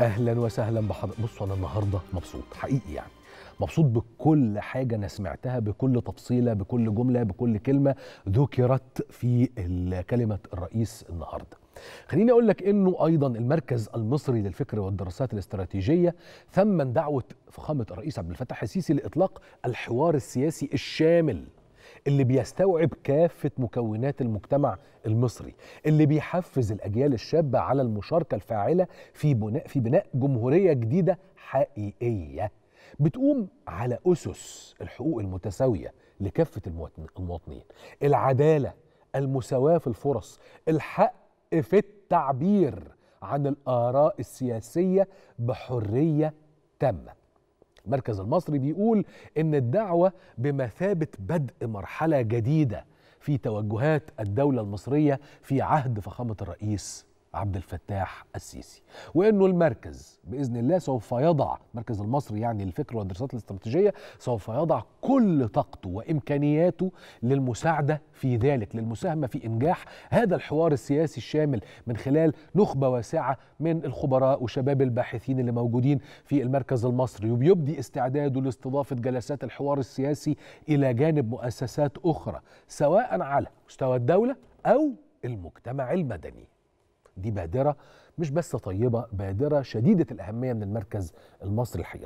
اهلا وسهلا بحضرتك بصوا انا النهارده مبسوط حقيقي يعني مبسوط بكل حاجة أنا سمعتها بكل تفصيلة بكل جملة بكل كلمة ذكرت في كلمة الرئيس النهاردة خليني أقول لك أنه أيضا المركز المصري للفكر والدراسات الاستراتيجية ثمن دعوة فخامة الرئيس عبد الفتاح السيسي لإطلاق الحوار السياسي الشامل اللي بيستوعب كافة مكونات المجتمع المصري اللي بيحفز الأجيال الشابة على المشاركة الفاعلة في بناء, في بناء جمهورية جديدة حقيقية بتقوم على أسس الحقوق المتساوية لكافة المواطنين العدالة المساواة في الفرص الحق في التعبير عن الآراء السياسية بحرية تامة المركز المصري بيقول ان الدعوه بمثابه بدء مرحله جديده في توجهات الدوله المصريه في عهد فخامه الرئيس عبد الفتاح السيسي وانه المركز باذن الله سوف يضع المركز المصري يعني الفكر والدراسات الاستراتيجيه سوف يضع كل طاقته وامكانياته للمساعده في ذلك للمساهمه في انجاح هذا الحوار السياسي الشامل من خلال نخبه واسعه من الخبراء وشباب الباحثين اللي موجودين في المركز المصري وبيبدي استعداده لاستضافه جلسات الحوار السياسي الى جانب مؤسسات اخرى سواء على مستوى الدوله او المجتمع المدني دي بادرة مش بس طيبة بادرة شديدة الأهمية من المركز المصري الحقيقة